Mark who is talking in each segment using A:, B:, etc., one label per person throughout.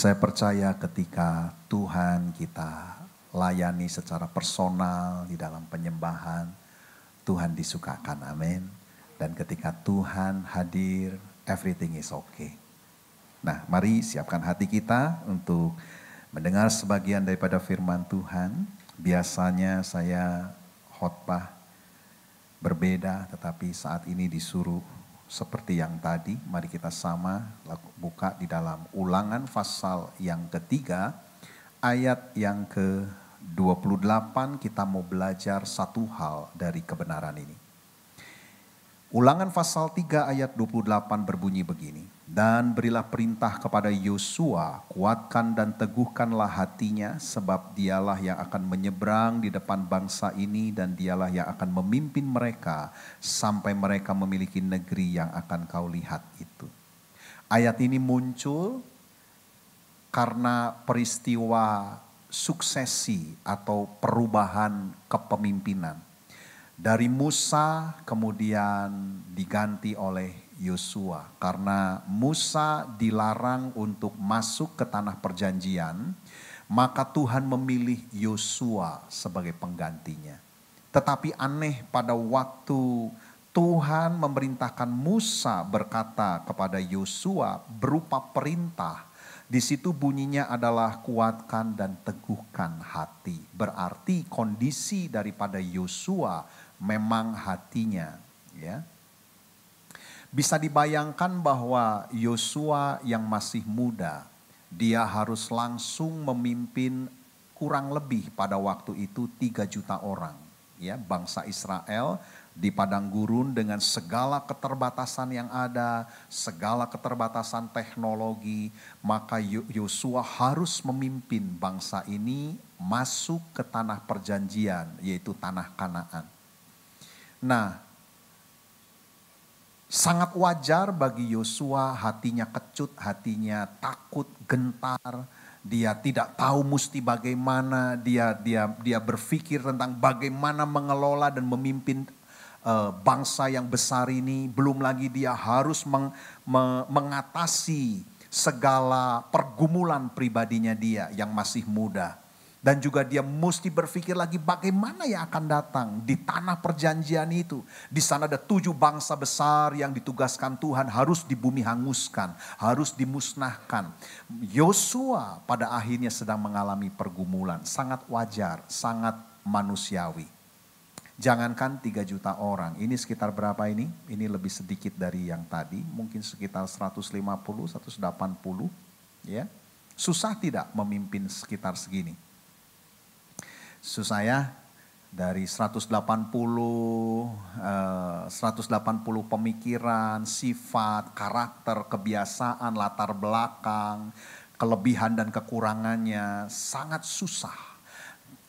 A: Saya percaya ketika Tuhan kita layani secara personal di dalam penyembahan, Tuhan disukakan. Amin. Dan ketika Tuhan hadir, everything is okay. Nah, mari siapkan hati kita untuk mendengar sebagian daripada firman Tuhan. Biasanya saya khotbah berbeda, tetapi saat ini disuruh seperti yang tadi, mari kita sama buka di dalam ulangan pasal yang ketiga, ayat yang ke-28 kita mau belajar satu hal dari kebenaran ini. Ulangan pasal 3 ayat 28 berbunyi begini. Dan berilah perintah kepada Yosua, kuatkan dan teguhkanlah hatinya sebab dialah yang akan menyeberang di depan bangsa ini dan dialah yang akan memimpin mereka sampai mereka memiliki negeri yang akan kau lihat itu. Ayat ini muncul karena peristiwa suksesi atau perubahan kepemimpinan dari Musa kemudian diganti oleh Yosua karena Musa dilarang untuk masuk ke tanah perjanjian, maka Tuhan memilih Yosua sebagai penggantinya. Tetapi aneh pada waktu Tuhan memerintahkan Musa berkata kepada Yosua berupa perintah. Di situ bunyinya adalah kuatkan dan teguhkan hati. Berarti kondisi daripada Yosua memang hatinya ya. Bisa dibayangkan bahwa Yosua yang masih muda, dia harus langsung memimpin kurang lebih pada waktu itu 3 juta orang. Ya, bangsa Israel di padang gurun dengan segala keterbatasan yang ada, segala keterbatasan teknologi, maka Yosua harus memimpin bangsa ini masuk ke tanah perjanjian yaitu tanah Kanaan. Nah, sangat wajar bagi Yosua hatinya kecut, hatinya takut, gentar, dia tidak tahu mesti bagaimana, dia dia dia berpikir tentang bagaimana mengelola dan memimpin uh, bangsa yang besar ini, belum lagi dia harus meng, me, mengatasi segala pergumulan pribadinya dia yang masih muda. Dan juga dia mesti berpikir lagi bagaimana yang akan datang di tanah perjanjian itu. Di sana ada tujuh bangsa besar yang ditugaskan Tuhan harus di bumi hanguskan, harus dimusnahkan. Yosua pada akhirnya sedang mengalami pergumulan, sangat wajar, sangat manusiawi. Jangankan tiga juta orang, ini sekitar berapa ini? Ini lebih sedikit dari yang tadi, mungkin sekitar 150, 180 ya. Susah tidak memimpin sekitar segini? susah ya dari 180 180 eh, pemikiran, sifat, karakter, kebiasaan, latar belakang, kelebihan dan kekurangannya sangat susah.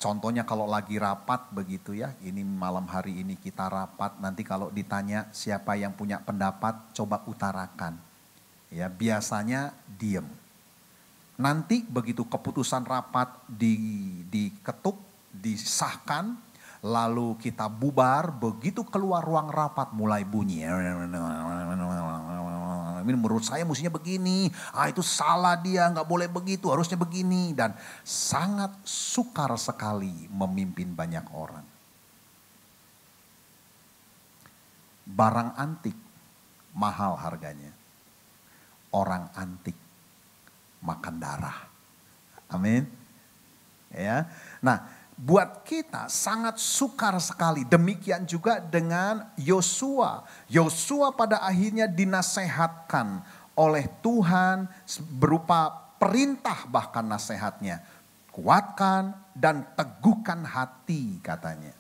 A: Contohnya kalau lagi rapat begitu ya, ini malam hari ini kita rapat, nanti kalau ditanya siapa yang punya pendapat coba utarakan. Ya, biasanya diem. Nanti begitu keputusan rapat diketuk disahkan, lalu kita bubar, begitu keluar ruang rapat mulai bunyi. Ini menurut saya mestinya begini, ah itu salah dia, nggak boleh begitu, harusnya begini. Dan sangat sukar sekali memimpin banyak orang. Barang antik mahal harganya. Orang antik makan darah. Amin. Ya. Nah, buat kita sangat sukar sekali. Demikian juga dengan Yosua. Yosua pada akhirnya dinasehatkan oleh Tuhan berupa perintah bahkan nasehatnya Kuatkan dan teguhkan hati katanya.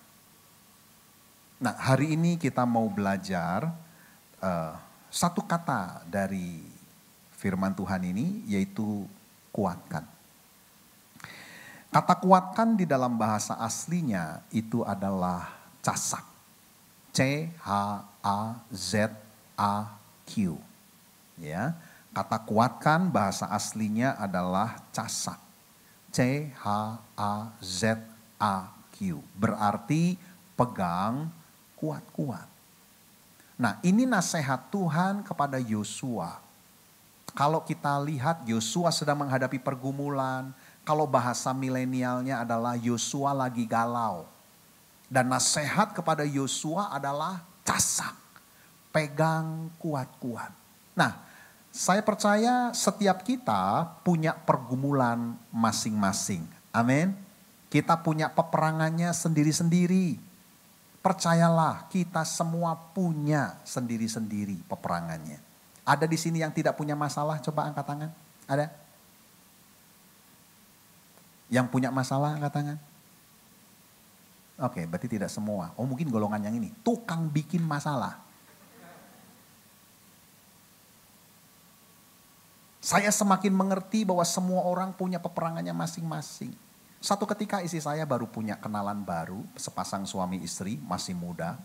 A: Nah hari ini kita mau belajar uh, satu kata dari firman Tuhan ini yaitu kuatkan Kata kuatkan di dalam bahasa aslinya itu adalah casak. C H A Z A Q. Ya. Kata kuatkan bahasa aslinya adalah casak. C H A Z A Q. Berarti pegang kuat-kuat. Nah, ini nasihat Tuhan kepada Yosua. Kalau kita lihat Yosua sedang menghadapi pergumulan, kalau bahasa milenialnya adalah Yosua lagi galau. Dan nasihat kepada Yosua adalah casak, pegang kuat-kuat. Nah, saya percaya setiap kita punya pergumulan masing-masing. Amin. Kita punya peperangannya sendiri-sendiri. Percayalah, kita semua punya sendiri-sendiri peperangannya. Ada di sini yang tidak punya masalah? Coba angkat tangan. Ada? Yang punya masalah katakan. Oke, okay, berarti tidak semua. Oh mungkin golongan yang ini. Tukang bikin masalah. Saya semakin mengerti bahwa semua orang punya peperangannya masing-masing. Satu ketika istri saya baru punya kenalan baru, sepasang suami istri, masih muda.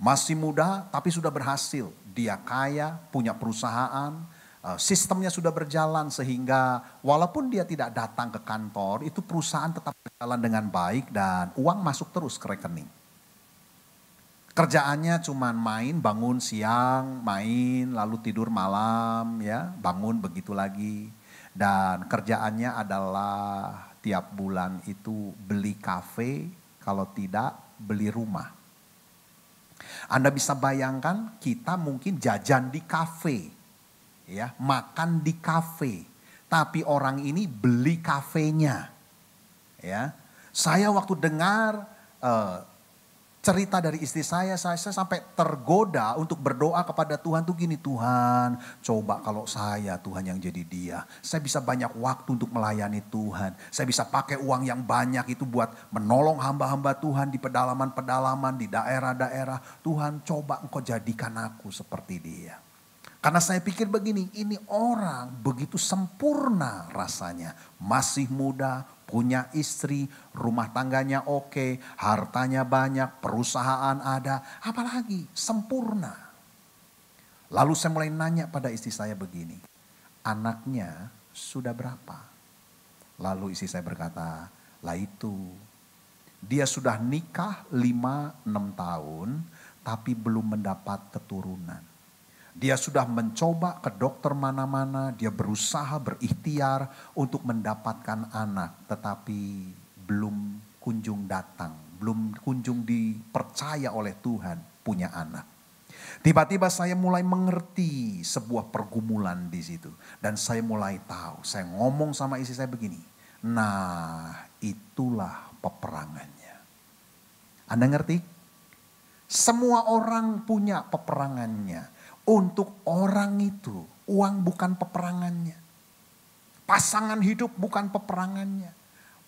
A: Masih muda tapi sudah berhasil. Dia kaya, punya perusahaan, Eh, sistemnya sudah berjalan sehingga walaupun dia tidak datang ke kantor, itu perusahaan tetap berjalan dengan baik dan uang masuk terus ke rekening. Kerjaannya cuma main, bangun siang, main, lalu tidur malam, ya, bangun begitu lagi. Dan kerjaannya adalah tiap bulan itu beli kafe, kalau tidak beli rumah. Anda bisa bayangkan kita mungkin jajan di kafe ya makan di kafe, tapi orang ini beli kafenya. Ya, saya waktu dengar uh, cerita dari istri saya, saya, saya sampai tergoda untuk berdoa kepada Tuhan tuh gini Tuhan, coba kalau saya Tuhan yang jadi dia, saya bisa banyak waktu untuk melayani Tuhan, saya bisa pakai uang yang banyak itu buat menolong hamba-hamba Tuhan di pedalaman-pedalaman, di daerah-daerah, Tuhan coba engkau jadikan aku seperti dia. Karena saya pikir begini, ini orang begitu sempurna rasanya. Masih muda, punya istri, rumah tangganya oke, hartanya banyak, perusahaan ada, apalagi sempurna. Lalu saya mulai nanya pada istri saya begini, anaknya sudah berapa? Lalu istri saya berkata, lah itu, dia sudah nikah 5-6 tahun, tapi belum mendapat keturunan. Dia sudah mencoba ke dokter mana-mana, dia berusaha berikhtiar untuk mendapatkan anak, tetapi belum kunjung datang, belum kunjung dipercaya oleh Tuhan punya anak. Tiba-tiba saya mulai mengerti sebuah pergumulan di situ dan saya mulai tahu. Saya ngomong sama istri saya begini, "Nah, itulah peperangannya." Anda ngerti? Semua orang punya peperangannya untuk orang itu uang bukan peperangannya. Pasangan hidup bukan peperangannya.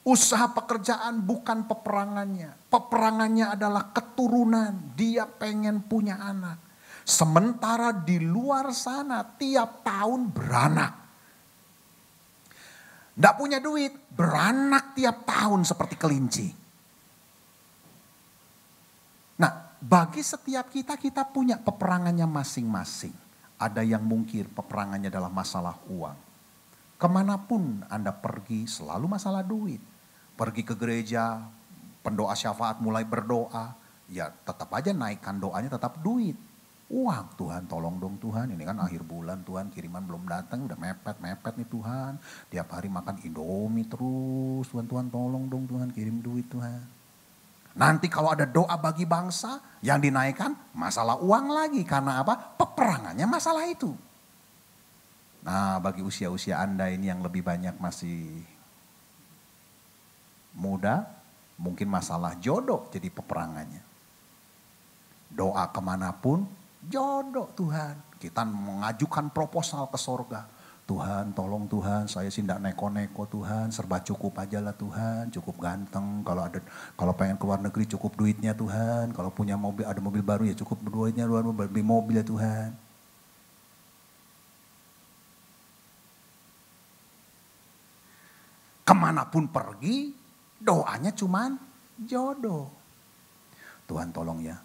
A: Usaha pekerjaan bukan peperangannya. Peperangannya adalah keturunan. Dia pengen punya anak. Sementara di luar sana tiap tahun beranak. Tidak punya duit, beranak tiap tahun seperti kelinci. bagi setiap kita, kita punya peperangannya masing-masing. Ada yang mungkin peperangannya adalah masalah uang. Kemanapun Anda pergi selalu masalah duit. Pergi ke gereja, pendoa syafaat mulai berdoa. Ya tetap aja naikkan doanya tetap duit. Uang Tuhan tolong dong Tuhan ini kan akhir bulan Tuhan kiriman belum datang udah mepet-mepet nih Tuhan. Tiap hari makan indomie terus Tuhan Tuhan tolong dong Tuhan kirim duit Tuhan. Nanti kalau ada doa bagi bangsa yang dinaikkan masalah uang lagi karena apa? Peperangannya masalah itu. Nah, bagi usia-usia Anda ini yang lebih banyak masih muda, mungkin masalah jodoh jadi peperangannya. Doa kemanapun, jodoh Tuhan. Kita mengajukan proposal ke sorga Tuhan tolong Tuhan saya sih tidak neko-neko Tuhan serba cukup aja lah Tuhan cukup ganteng kalau ada kalau pengen ke luar negeri cukup duitnya Tuhan kalau punya mobil ada mobil baru ya cukup duitnya luar beli mobil ya Tuhan kemanapun pergi doanya cuman jodoh Tuhan tolong ya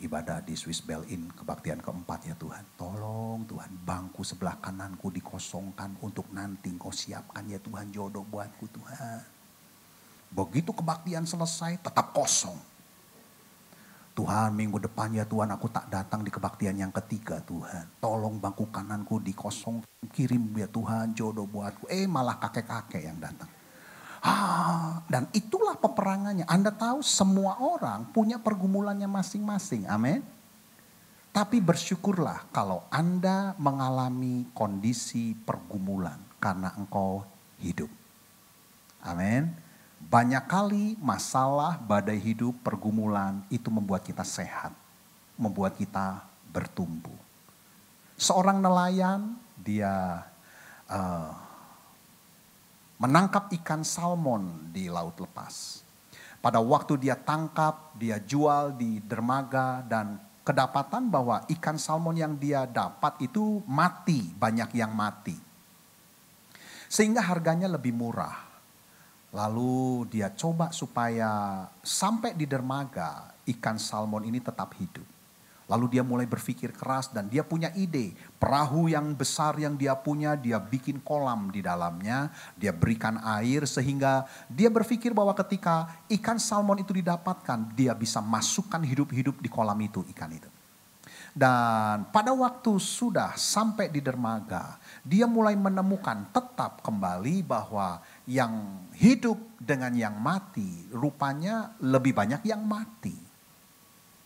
A: ibadah di Swiss Bell Inn kebaktian keempat ya Tuhan. Tolong Tuhan bangku sebelah kananku dikosongkan untuk nanti kau siapkan ya Tuhan jodoh buatku Tuhan. Begitu kebaktian selesai tetap kosong. Tuhan minggu depan ya Tuhan aku tak datang di kebaktian yang ketiga Tuhan. Tolong bangku kananku dikosong kirim ya Tuhan jodoh buatku. Eh malah kakek-kakek yang datang dan itulah peperangannya. Anda tahu semua orang punya pergumulannya masing-masing. Amin. Tapi bersyukurlah kalau Anda mengalami kondisi pergumulan karena engkau hidup. Amin. Banyak kali masalah, badai hidup, pergumulan itu membuat kita sehat, membuat kita bertumbuh. Seorang nelayan, dia uh, menangkap ikan salmon di laut lepas. Pada waktu dia tangkap, dia jual di dermaga dan kedapatan bahwa ikan salmon yang dia dapat itu mati, banyak yang mati. Sehingga harganya lebih murah. Lalu dia coba supaya sampai di dermaga ikan salmon ini tetap hidup. Lalu dia mulai berpikir keras dan dia punya ide. Perahu yang besar yang dia punya, dia bikin kolam di dalamnya. Dia berikan air sehingga dia berpikir bahwa ketika ikan salmon itu didapatkan, dia bisa masukkan hidup-hidup di kolam itu ikan itu. Dan pada waktu sudah sampai di dermaga, dia mulai menemukan tetap kembali bahwa yang hidup dengan yang mati rupanya lebih banyak yang mati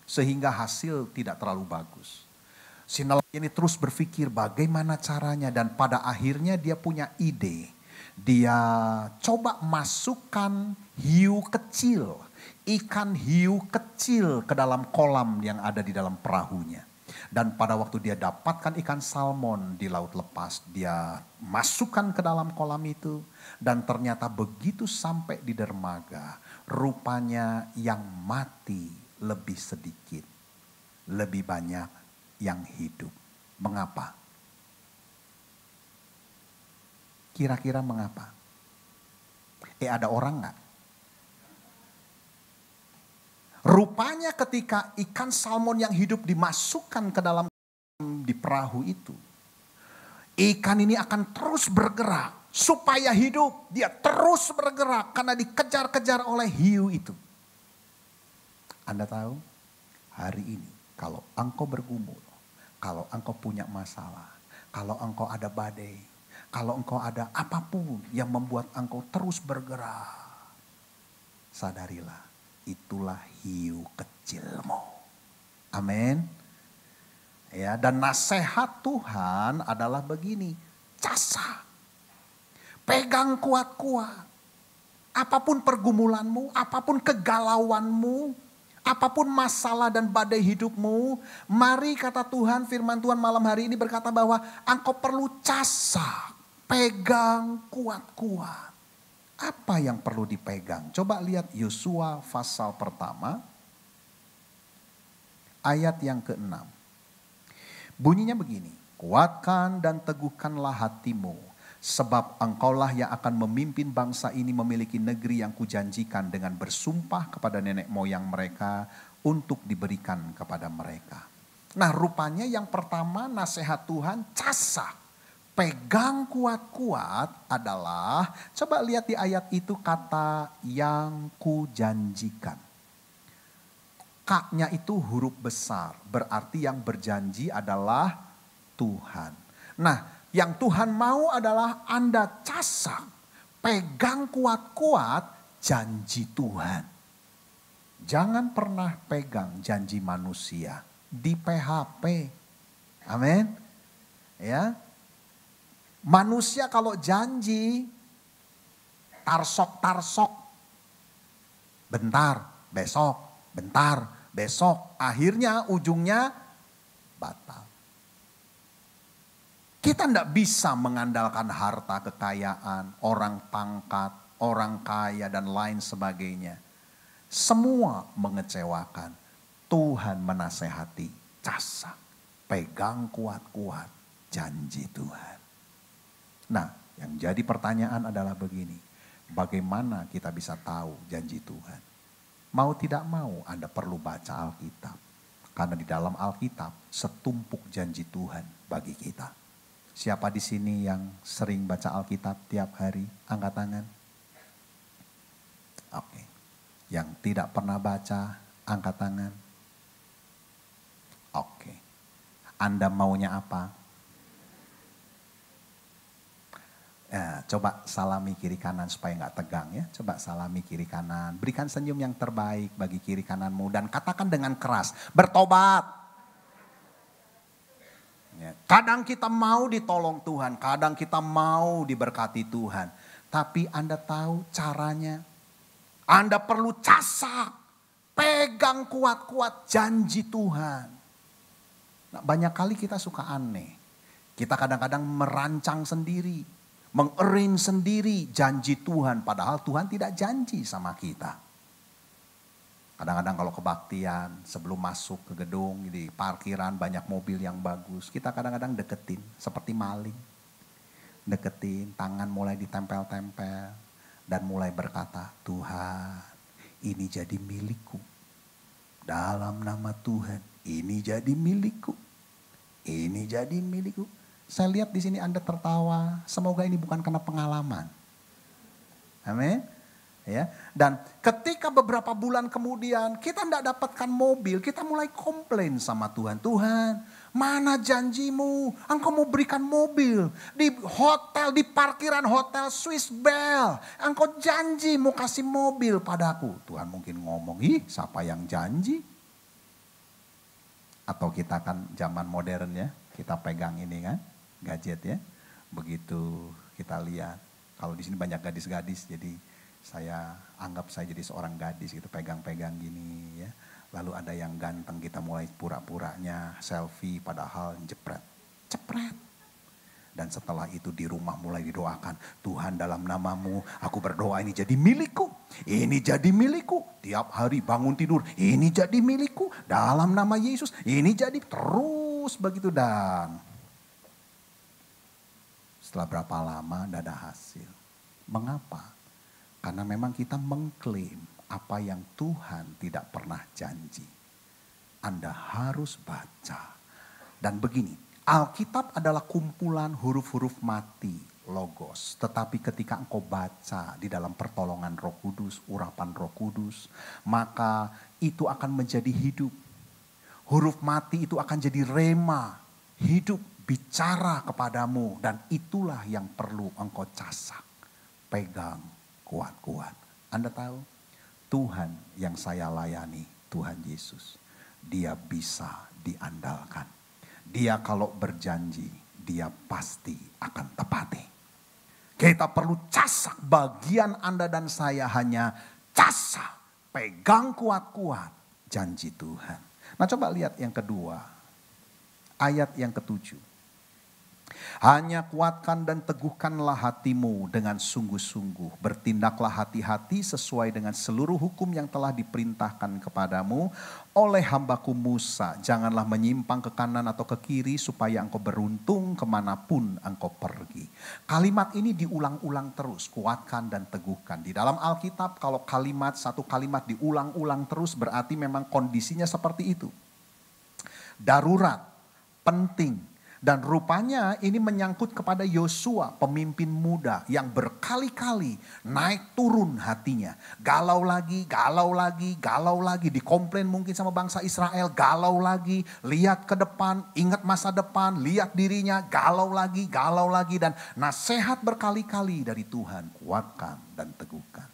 A: sehingga hasil tidak terlalu bagus. nelayan ini terus berpikir bagaimana caranya dan pada akhirnya dia punya ide. Dia coba masukkan hiu kecil, ikan hiu kecil ke dalam kolam yang ada di dalam perahunya. Dan pada waktu dia dapatkan ikan salmon di laut lepas, dia masukkan ke dalam kolam itu. Dan ternyata begitu sampai di dermaga, rupanya yang mati lebih sedikit, lebih banyak yang hidup. Mengapa? Kira-kira mengapa? Eh ada orang nggak? Rupanya ketika ikan salmon yang hidup dimasukkan ke dalam di perahu itu. Ikan ini akan terus bergerak supaya hidup. Dia terus bergerak karena dikejar-kejar oleh hiu itu. Anda tahu, hari ini kalau engkau bergumul, kalau engkau punya masalah, kalau engkau ada badai, kalau engkau ada apapun yang membuat engkau terus bergerak, sadarilah itulah hiu kecilmu. Amin. Ya, dan nasihat Tuhan adalah begini, casa. Pegang kuat-kuat. Apapun pergumulanmu, apapun kegalauanmu, Apapun masalah dan badai hidupmu, mari kata Tuhan firman Tuhan malam hari ini berkata bahwa engkau perlu casak, pegang kuat-kuat. Apa yang perlu dipegang? Coba lihat Yosua pasal pertama ayat yang ke-6. Bunyinya begini, kuatkan dan teguhkanlah hatimu Sebab engkaulah yang akan memimpin bangsa ini memiliki negeri yang kujanjikan dengan bersumpah kepada nenek moyang mereka untuk diberikan kepada mereka. Nah rupanya yang pertama nasihat Tuhan casah. Pegang kuat-kuat adalah, coba lihat di ayat itu kata yang kujanjikan. Kaknya itu huruf besar, berarti yang berjanji adalah Tuhan. Nah, yang Tuhan mau adalah Anda casak, pegang kuat-kuat janji Tuhan. Jangan pernah pegang janji manusia di PHP. Amin. Ya. Manusia kalau janji tarsok-tarsok. Bentar, besok, bentar, besok. Akhirnya ujungnya batal. Kita tidak bisa mengandalkan harta kekayaan, orang pangkat, orang kaya dan lain sebagainya. Semua mengecewakan. Tuhan menasehati, Jasa, pegang kuat-kuat janji Tuhan. Nah, yang jadi pertanyaan adalah begini. Bagaimana kita bisa tahu janji Tuhan? Mau tidak mau Anda perlu baca Alkitab. Karena di dalam Alkitab setumpuk janji Tuhan bagi kita. Siapa di sini yang sering baca Alkitab tiap hari? Angkat tangan. Oke. Okay. Yang tidak pernah baca, angkat tangan. Oke. Okay. Anda maunya apa? Ya, coba salami kiri kanan supaya nggak tegang ya. Coba salami kiri kanan. Berikan senyum yang terbaik bagi kiri kananmu. Dan katakan dengan keras, bertobat. Ya. Kadang kita mau ditolong Tuhan, kadang kita mau diberkati Tuhan. Tapi Anda tahu caranya. Anda perlu casak, pegang kuat-kuat janji Tuhan. Nah, banyak kali kita suka aneh. Kita kadang-kadang merancang sendiri, mengerin sendiri janji Tuhan. Padahal Tuhan tidak janji sama kita. Kadang-kadang kalau kebaktian, sebelum masuk ke gedung, di parkiran banyak mobil yang bagus. Kita kadang-kadang deketin, seperti maling. Deketin, tangan mulai ditempel-tempel. Dan mulai berkata, Tuhan ini jadi milikku. Dalam nama Tuhan, ini jadi milikku. Ini jadi milikku. Saya lihat di sini Anda tertawa. Semoga ini bukan karena pengalaman. Amin ya. Dan ketika beberapa bulan kemudian kita tidak dapatkan mobil, kita mulai komplain sama Tuhan. Tuhan, mana janjimu? Engkau mau berikan mobil di hotel, di parkiran hotel Swiss Bell. Engkau janji mau kasih mobil padaku. Tuhan mungkin ngomong, ih siapa yang janji? Atau kita kan zaman modern ya, kita pegang ini kan, gadget ya. Begitu kita lihat, kalau di sini banyak gadis-gadis jadi saya anggap saya jadi seorang gadis gitu pegang-pegang gini ya. Lalu ada yang ganteng kita mulai pura-puranya selfie padahal jepret. Jepret. Dan setelah itu di rumah mulai didoakan. Tuhan dalam namamu aku berdoa ini jadi milikku. Ini jadi milikku. Tiap hari bangun tidur. Ini jadi milikku. Dalam nama Yesus. Ini jadi terus begitu dan. Setelah berapa lama tidak ada hasil. Mengapa? Karena memang kita mengklaim apa yang Tuhan tidak pernah janji. Anda harus baca. Dan begini, Alkitab adalah kumpulan huruf-huruf mati, logos. Tetapi ketika engkau baca di dalam pertolongan roh kudus, urapan roh kudus, maka itu akan menjadi hidup. Huruf mati itu akan jadi rema, hidup, bicara kepadamu. Dan itulah yang perlu engkau casak, pegang, kuat-kuat. Anda tahu, Tuhan yang saya layani, Tuhan Yesus, dia bisa diandalkan. Dia kalau berjanji, dia pasti akan tepati. Kita perlu casak bagian Anda dan saya hanya casak. Pegang kuat-kuat janji Tuhan. Nah coba lihat yang kedua. Ayat yang ketujuh. Hanya kuatkan dan teguhkanlah hatimu dengan sungguh-sungguh. Bertindaklah hati-hati sesuai dengan seluruh hukum yang telah diperintahkan kepadamu oleh hambaku Musa. Janganlah menyimpang ke kanan atau ke kiri supaya engkau beruntung kemanapun engkau pergi. Kalimat ini diulang-ulang terus, kuatkan dan teguhkan. Di dalam Alkitab kalau kalimat, satu kalimat diulang-ulang terus berarti memang kondisinya seperti itu. Darurat, penting, dan rupanya ini menyangkut kepada Yosua, pemimpin muda yang berkali-kali naik turun hatinya. Galau lagi, galau lagi, galau lagi. Dikomplain mungkin sama bangsa Israel, galau lagi. Lihat ke depan, ingat masa depan, lihat dirinya, galau lagi, galau lagi. Dan nasihat berkali-kali dari Tuhan, kuatkan dan teguhkan.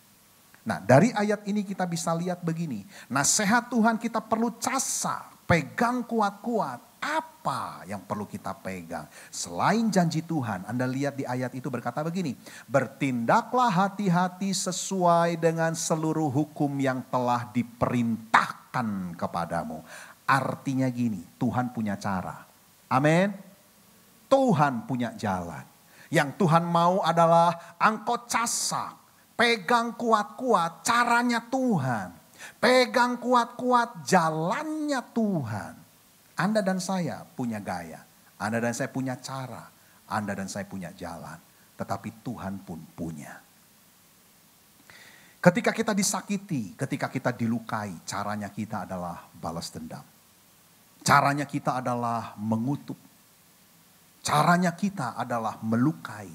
A: Nah dari ayat ini kita bisa lihat begini. Nasihat Tuhan kita perlu casa, pegang kuat-kuat apa yang perlu kita pegang. Selain janji Tuhan, Anda lihat di ayat itu berkata begini, bertindaklah hati-hati sesuai dengan seluruh hukum yang telah diperintahkan kepadamu. Artinya gini, Tuhan punya cara. Amin. Tuhan punya jalan. Yang Tuhan mau adalah angkot casak. Pegang kuat-kuat caranya Tuhan. Pegang kuat-kuat jalannya Tuhan. Anda dan saya punya gaya, Anda dan saya punya cara, Anda dan saya punya jalan, tetapi Tuhan pun punya. Ketika kita disakiti, ketika kita dilukai, caranya kita adalah balas dendam. Caranya kita adalah mengutuk. Caranya kita adalah melukai.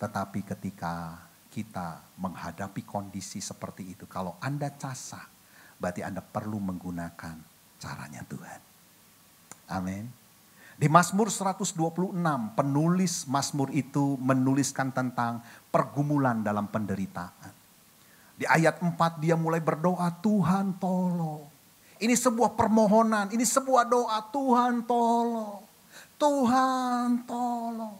A: Tetapi ketika kita menghadapi kondisi seperti itu, kalau Anda casak, berarti Anda perlu menggunakan caranya Tuhan. Amin. Di Mazmur 126, penulis Mazmur itu menuliskan tentang pergumulan dalam penderitaan. Di ayat 4 dia mulai berdoa, Tuhan tolong. Ini sebuah permohonan, ini sebuah doa, Tuhan tolong. Tuhan tolong.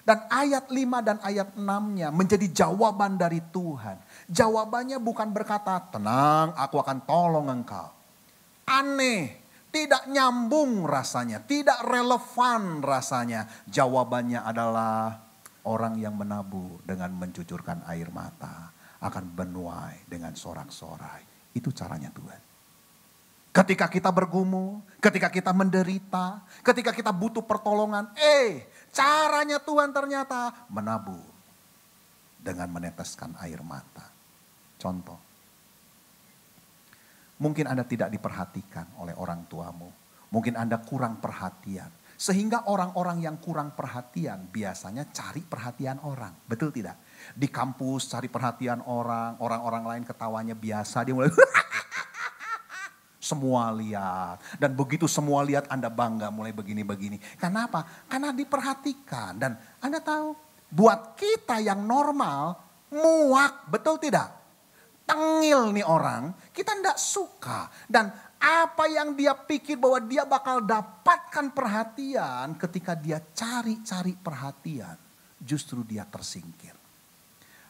A: Dan ayat 5 dan ayat 6-nya menjadi jawaban dari Tuhan. Jawabannya bukan berkata, tenang aku akan tolong engkau. Aneh, tidak nyambung rasanya, tidak relevan rasanya. Jawabannya adalah orang yang menabuh dengan mencucurkan air mata akan menuai dengan sorak-sorai. Itu caranya Tuhan. Ketika kita bergumul, ketika kita menderita, ketika kita butuh pertolongan, eh, caranya Tuhan ternyata menabuh dengan meneteskan air mata. Contoh, Mungkin Anda tidak diperhatikan oleh orang tuamu. Mungkin Anda kurang perhatian. Sehingga orang-orang yang kurang perhatian biasanya cari perhatian orang. Betul tidak? Di kampus cari perhatian orang, orang-orang lain ketawanya biasa. Dia mulai semua lihat. Dan begitu semua lihat Anda bangga mulai begini-begini. Kenapa? Karena diperhatikan. Dan Anda tahu buat kita yang normal muak. Betul tidak? tengil nih orang, kita tidak suka. Dan apa yang dia pikir bahwa dia bakal dapatkan perhatian ketika dia cari-cari perhatian, justru dia tersingkir.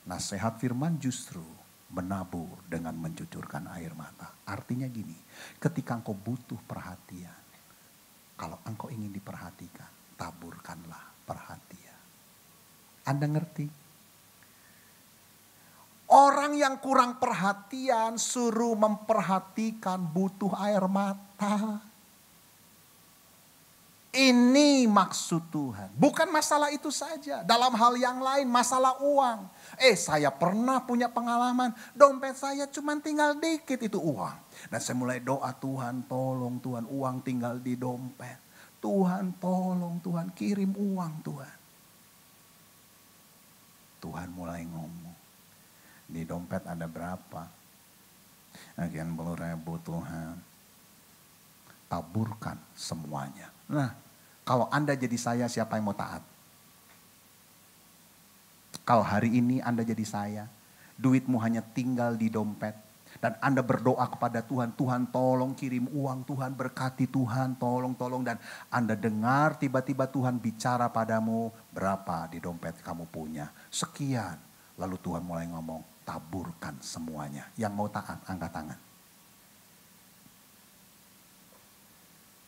A: Nah sehat firman justru menabur dengan mencucurkan air mata. Artinya gini, ketika engkau butuh perhatian, kalau engkau ingin diperhatikan, taburkanlah perhatian. Anda ngerti? Orang yang kurang perhatian suruh memperhatikan butuh air mata. Ini maksud Tuhan. Bukan masalah itu saja. Dalam hal yang lain masalah uang. Eh saya pernah punya pengalaman. Dompet saya cuma tinggal dikit itu uang. Dan saya mulai doa Tuhan tolong Tuhan uang tinggal di dompet. Tuhan tolong Tuhan kirim uang Tuhan. Tuhan mulai ngomong. Di dompet ada berapa? Akhirnya puluh ribu Tuhan. Taburkan semuanya. Nah, kalau Anda jadi saya, siapa yang mau taat? Kalau hari ini Anda jadi saya, duitmu hanya tinggal di dompet. Dan Anda berdoa kepada Tuhan, Tuhan tolong kirim uang, Tuhan berkati Tuhan, tolong, tolong. Dan Anda dengar tiba-tiba Tuhan bicara padamu, berapa di dompet kamu punya? Sekian. Lalu Tuhan mulai ngomong, taburkan semuanya. Yang mau taat, angkat tangan.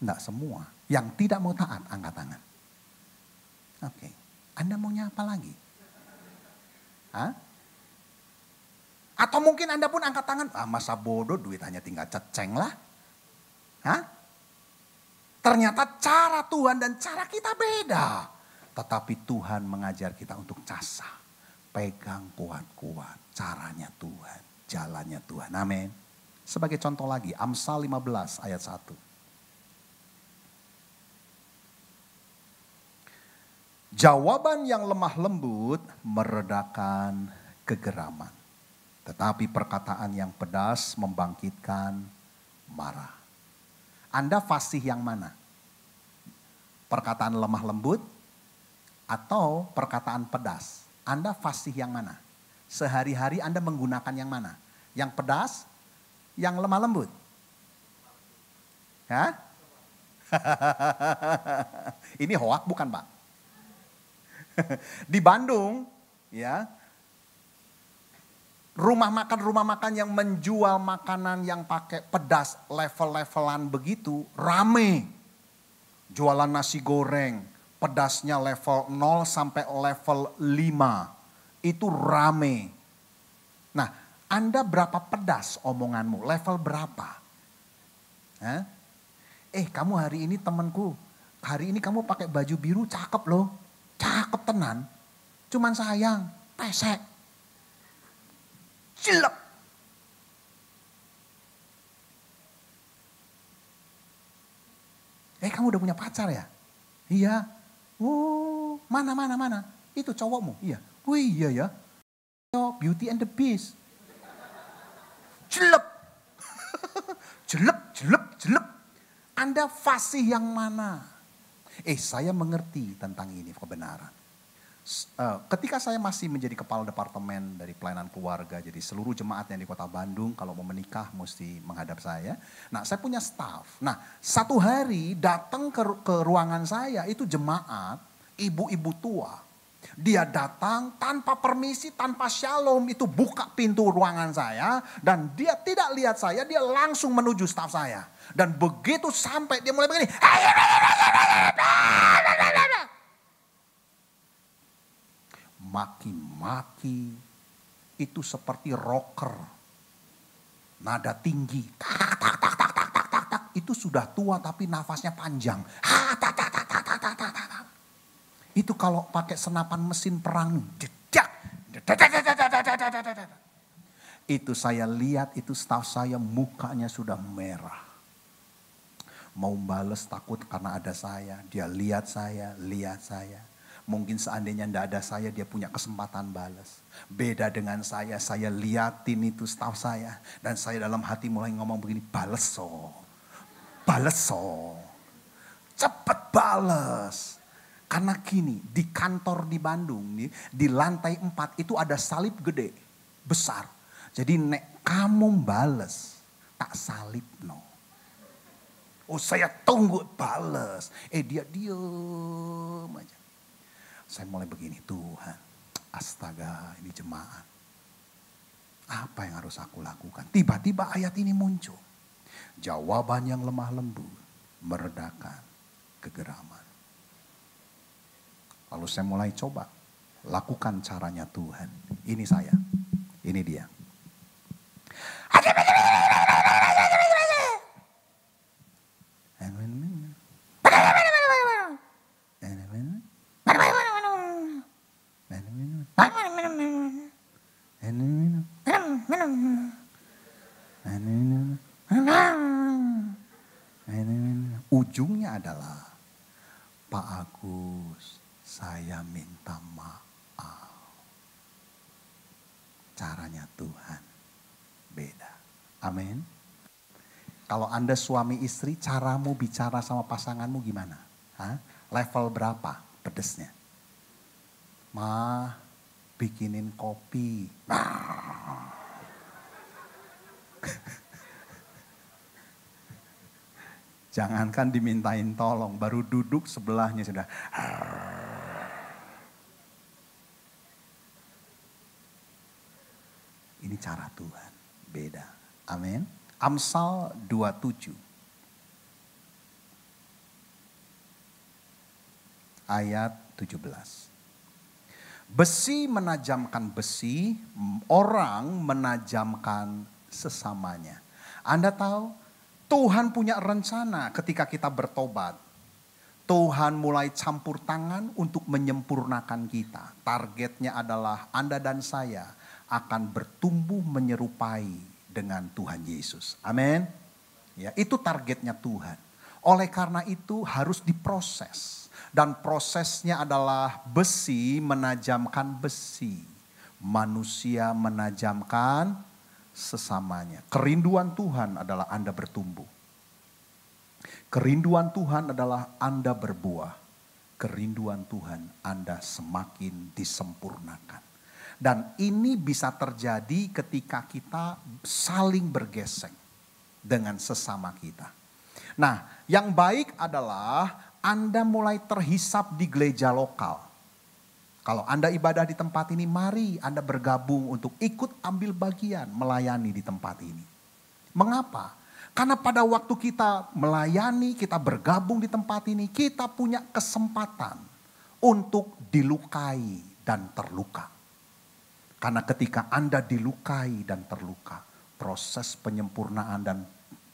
A: Enggak semua. Yang tidak mau taat, angkat tangan. Oke. Okay. Anda maunya apa lagi? Hah? Atau mungkin Anda pun angkat tangan, ah masa bodoh duit hanya tinggal ceceng lah. Hah? Ternyata cara Tuhan dan cara kita beda. Tetapi Tuhan mengajar kita untuk casah. Pegang kuat-kuat caranya Tuhan, jalannya Tuhan. Amin. Sebagai contoh lagi, Amsal 15 ayat 1. Jawaban yang lemah lembut meredakan kegeraman. Tetapi perkataan yang pedas membangkitkan marah. Anda fasih yang mana? Perkataan lemah lembut atau perkataan pedas? Anda fasih yang mana? Sehari-hari Anda menggunakan yang mana? Yang pedas, yang lemah lembut? ya? Ini hoak bukan Pak? Di Bandung, ya, rumah makan rumah makan yang menjual makanan yang pakai pedas level-levelan begitu rame. Jualan nasi goreng, pedasnya level 0 sampai level 5. Itu rame. Nah, Anda berapa pedas omonganmu? Level berapa? Hah? Eh, kamu hari ini temanku, hari ini kamu pakai baju biru cakep loh. Cakep tenan. Cuman sayang, pesek. Jelek. Eh, kamu udah punya pacar ya? Iya, Wow, oh, mana, mana, mana? Itu cowokmu? Iya. Wih, oh, iya ya. Beauty and the Beast. Jelek. jelek, jelek, jelek. Anda fasih yang mana? Eh, saya mengerti tentang ini kebenaran ketika saya masih menjadi kepala departemen dari pelayanan keluarga, jadi seluruh jemaat yang di kota Bandung kalau mau menikah mesti menghadap saya. Nah saya punya staff. Nah satu hari datang ke, ke ruangan saya itu jemaat ibu-ibu tua. Dia datang tanpa permisi, tanpa shalom itu buka pintu ruangan saya dan dia tidak lihat saya, dia langsung menuju staff saya. Dan begitu sampai dia mulai begini, maki-maki, itu seperti rocker. Nada tinggi, tak, tak, tak, tak, tak, tak, tak, tak. itu sudah tua tapi nafasnya panjang. Ha, tak, tak, tak, tak, tak, tak, tak, tak. Itu kalau pakai senapan mesin perang, jejak itu saya lihat, itu staf saya mukanya sudah merah mau bales takut karena ada saya. Dia lihat saya, lihat saya. Mungkin seandainya tidak ada saya, dia punya kesempatan balas. Beda dengan saya, saya liatin itu staff saya. Dan saya dalam hati mulai ngomong begini, bales so. Bales so. Cepet bales. Karena kini di kantor di Bandung, nih, di lantai 4 itu ada salib gede, besar. Jadi nek kamu bales, tak salib no. Oh saya tunggu bales. Eh dia diem aja. Saya mulai begini, Tuhan, astaga ini jemaat. Apa yang harus aku lakukan? Tiba-tiba ayat ini muncul. Jawaban yang lemah lembut meredakan kegeraman. Lalu saya mulai coba lakukan caranya Tuhan. Ini saya, ini dia. ada ujungnya adalah Pak Agus, saya minta maaf. Caranya Tuhan beda. Amin. Kalau Anda suami istri, caramu bicara sama pasanganmu gimana? Hah? Level berapa pedesnya? Ma, bikinin kopi. Bah, Jangankan dimintain tolong, baru duduk sebelahnya sudah. Ini cara Tuhan, beda. Amin. Amsal 27. Ayat 17. Besi menajamkan besi, orang menajamkan sesamanya. Anda tahu Tuhan punya rencana ketika kita bertobat. Tuhan mulai campur tangan untuk menyempurnakan kita. Targetnya adalah Anda dan saya akan bertumbuh menyerupai dengan Tuhan Yesus. Amin. Ya, itu targetnya Tuhan. Oleh karena itu harus diproses dan prosesnya adalah besi menajamkan besi, manusia menajamkan sesamanya. Kerinduan Tuhan adalah Anda bertumbuh. Kerinduan Tuhan adalah Anda berbuah. Kerinduan Tuhan Anda semakin disempurnakan. Dan ini bisa terjadi ketika kita saling bergesek dengan sesama kita. Nah, yang baik adalah Anda mulai terhisap di gereja lokal kalau Anda ibadah di tempat ini, mari Anda bergabung untuk ikut ambil bagian melayani di tempat ini. Mengapa? Karena pada waktu kita melayani, kita bergabung di tempat ini, kita punya kesempatan untuk dilukai dan terluka. Karena ketika Anda dilukai dan terluka, proses penyempurnaan dan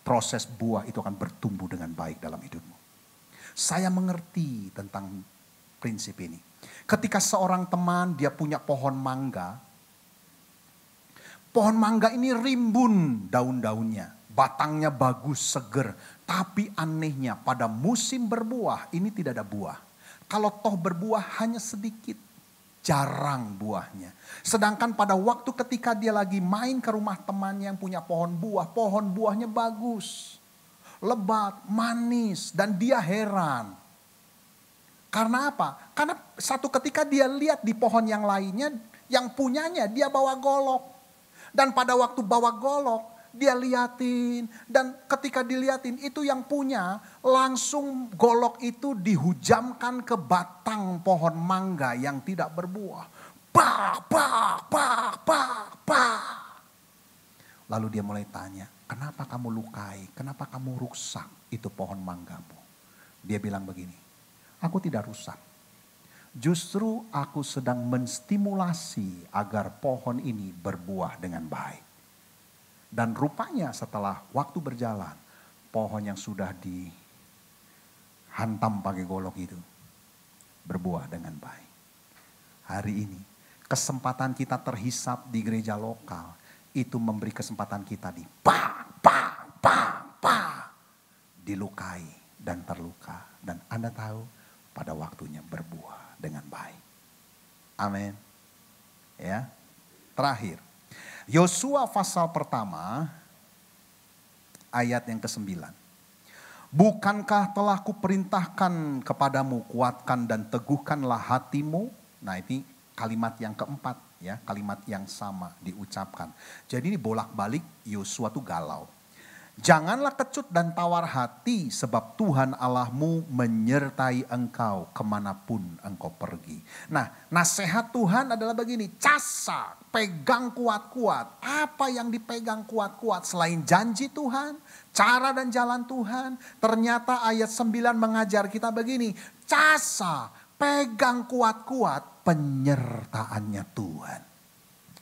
A: proses buah itu akan bertumbuh dengan baik dalam hidupmu. Saya mengerti tentang prinsip ini. Ketika seorang teman dia punya pohon mangga, pohon mangga ini rimbun daun-daunnya, batangnya bagus, seger. Tapi anehnya pada musim berbuah ini tidak ada buah. Kalau toh berbuah hanya sedikit, jarang buahnya. Sedangkan pada waktu ketika dia lagi main ke rumah temannya yang punya pohon buah, pohon buahnya bagus, lebat, manis, dan dia heran karena apa? Karena satu ketika dia lihat di pohon yang lainnya, yang punyanya dia bawa golok. Dan pada waktu bawa golok, dia liatin dan ketika diliatin itu yang punya langsung golok itu dihujamkan ke batang pohon mangga yang tidak berbuah. Pak, pak, pak, pak, pak. Lalu dia mulai tanya, kenapa kamu lukai? Kenapa kamu rusak itu pohon manggamu? Dia bilang begini, Aku tidak rusak. Justru aku sedang menstimulasi agar pohon ini berbuah dengan baik. Dan rupanya setelah waktu berjalan, pohon yang sudah dihantam pakai golok itu berbuah dengan baik. Hari ini kesempatan kita terhisap di gereja lokal itu memberi kesempatan kita di pa pa pa pa Dilukai dan terluka. Dan Anda tahu pada waktunya berbuah dengan baik. Amin. Ya. Terakhir. Yosua pasal pertama ayat yang ke-9. Bukankah telah kuperintahkan kepadamu kuatkan dan teguhkanlah hatimu? Nah, ini kalimat yang keempat ya, kalimat yang sama diucapkan. Jadi ini bolak-balik Yosua tuh galau Janganlah kecut dan tawar hati sebab Tuhan Allahmu menyertai engkau kemanapun engkau pergi. Nah nasihat Tuhan adalah begini, casa, pegang kuat-kuat. Apa yang dipegang kuat-kuat selain janji Tuhan, cara dan jalan Tuhan. Ternyata ayat 9 mengajar kita begini, casa, pegang kuat-kuat penyertaannya Tuhan.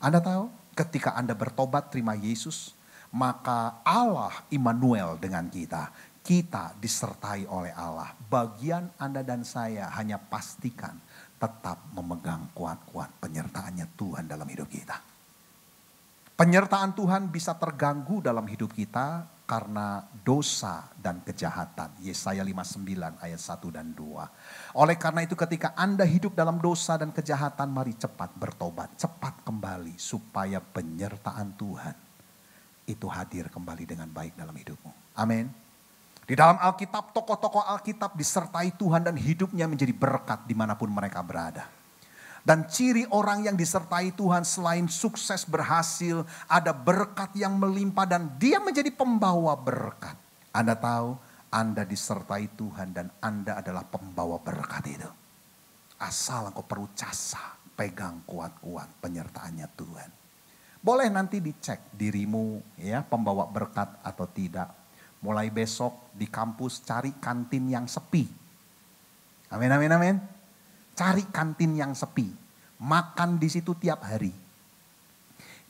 A: Anda tahu ketika Anda bertobat terima Yesus, maka Allah Immanuel dengan kita. Kita disertai oleh Allah. Bagian Anda dan saya hanya pastikan tetap memegang kuat-kuat penyertaannya Tuhan dalam hidup kita. Penyertaan Tuhan bisa terganggu dalam hidup kita karena dosa dan kejahatan. Yesaya 59 ayat 1 dan 2. Oleh karena itu ketika Anda hidup dalam dosa dan kejahatan, mari cepat bertobat, cepat kembali supaya penyertaan Tuhan itu hadir kembali dengan baik dalam hidupmu. Amin. Di dalam Alkitab, tokoh-tokoh Alkitab disertai Tuhan dan hidupnya menjadi berkat dimanapun mereka berada. Dan ciri orang yang disertai Tuhan selain sukses berhasil, ada berkat yang melimpah dan dia menjadi pembawa berkat. Anda tahu, Anda disertai Tuhan dan Anda adalah pembawa berkat itu. Asal engkau perlu casa, pegang kuat-kuat penyertaannya Tuhan. Boleh nanti dicek dirimu ya pembawa berkat atau tidak. Mulai besok di kampus cari kantin yang sepi. Amin, amin, amin. Cari kantin yang sepi. Makan di situ tiap hari.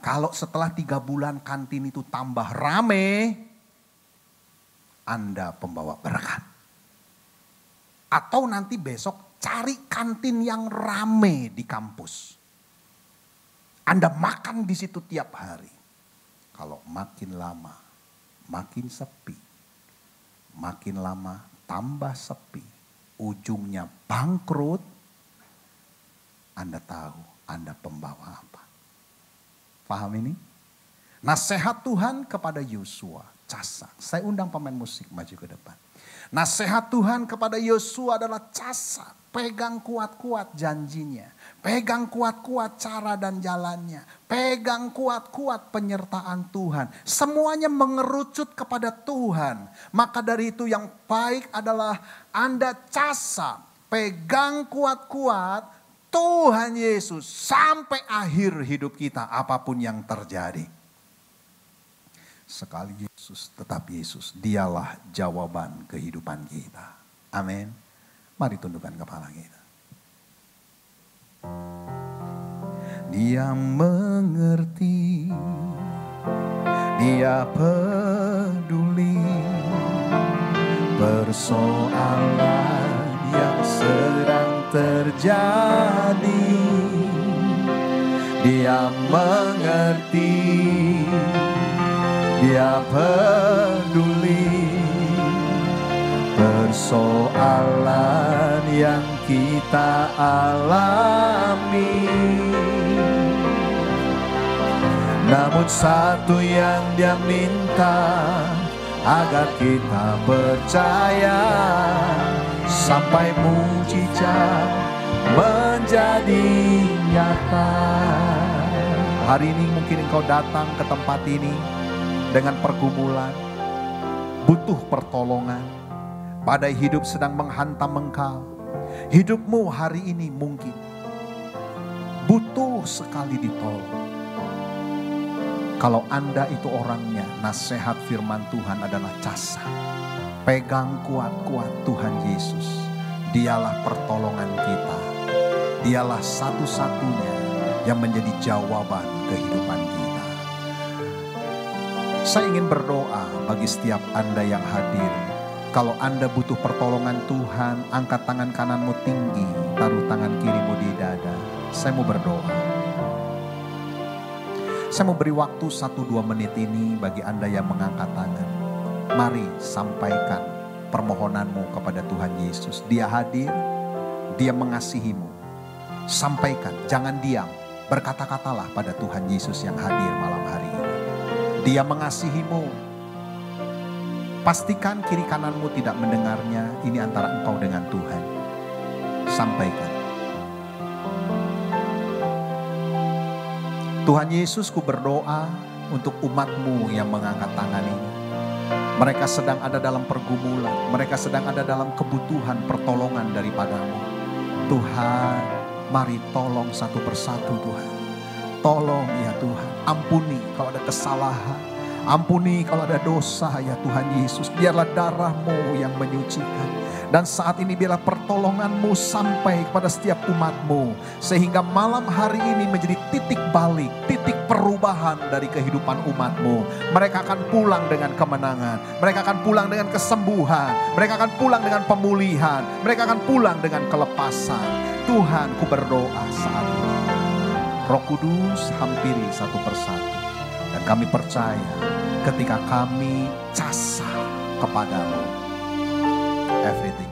A: Kalau setelah tiga bulan kantin itu tambah rame, Anda pembawa berkat. Atau nanti besok cari kantin yang rame di kampus. Anda makan di situ tiap hari. Kalau makin lama, makin sepi. Makin lama, tambah sepi. Ujungnya bangkrut. Anda tahu, Anda pembawa apa. Paham ini? Nasihat Tuhan kepada Yosua, casa. Saya undang pemain musik maju ke depan. Nasihat Tuhan kepada Yosua adalah casa, Pegang kuat-kuat janjinya. Pegang kuat-kuat cara dan jalannya. Pegang kuat-kuat penyertaan Tuhan. Semuanya mengerucut kepada Tuhan. Maka dari itu yang baik adalah Anda casa. Pegang kuat-kuat Tuhan Yesus sampai akhir hidup kita apapun yang terjadi sekali Yesus, tetap Yesus. Dialah jawaban kehidupan kita. Amin. Mari tundukkan kepala kita. Dia mengerti, dia peduli persoalan yang sedang terjadi. Dia mengerti. Dia peduli persoalan yang kita alami. Namun satu yang dia minta agar kita percaya sampai mujizat menjadi nyata. Hari ini mungkin engkau datang ke tempat ini dengan pergumulan, butuh pertolongan, badai hidup sedang menghantam mengkal hidupmu hari ini mungkin butuh sekali ditolong. Kalau Anda itu orangnya, nasihat firman Tuhan adalah casa. Pegang kuat-kuat Tuhan Yesus. Dialah pertolongan kita. Dialah satu-satunya yang menjadi jawaban kehidupan saya ingin berdoa bagi setiap Anda yang hadir. Kalau Anda butuh pertolongan Tuhan, angkat tangan kananmu tinggi, taruh tangan kirimu di dada. Saya mau berdoa. Saya mau beri waktu 1-2 menit ini bagi Anda yang mengangkat tangan. Mari sampaikan permohonanmu kepada Tuhan Yesus. Dia hadir, dia mengasihimu. Sampaikan, jangan diam. Berkata-katalah pada Tuhan Yesus yang hadir malam hari ini. Dia mengasihimu. Pastikan kiri kananmu tidak mendengarnya. Ini antara engkau dengan Tuhan. Sampaikan. Tuhan Yesus ku berdoa untuk umatmu yang mengangkat tangan ini. Mereka sedang ada dalam pergumulan. Mereka sedang ada dalam kebutuhan pertolongan daripadamu. Tuhan, mari tolong satu persatu Tuhan. Tolong ya Tuhan, ampuni kalau ada kesalahan. Ampuni kalau ada dosa ya Tuhan Yesus. Biarlah darahmu yang menyucikan. Dan saat ini biarlah pertolonganmu sampai kepada setiap umatmu. Sehingga malam hari ini menjadi titik balik, titik perubahan dari kehidupan umatmu. Mereka akan pulang dengan kemenangan. Mereka akan pulang dengan kesembuhan. Mereka akan pulang dengan pemulihan. Mereka akan pulang dengan kelepasan. Tuhan ku berdoa saat ini. Roh Kudus hampiri satu persatu. Dan kami percaya ketika kami casah kepadamu, everything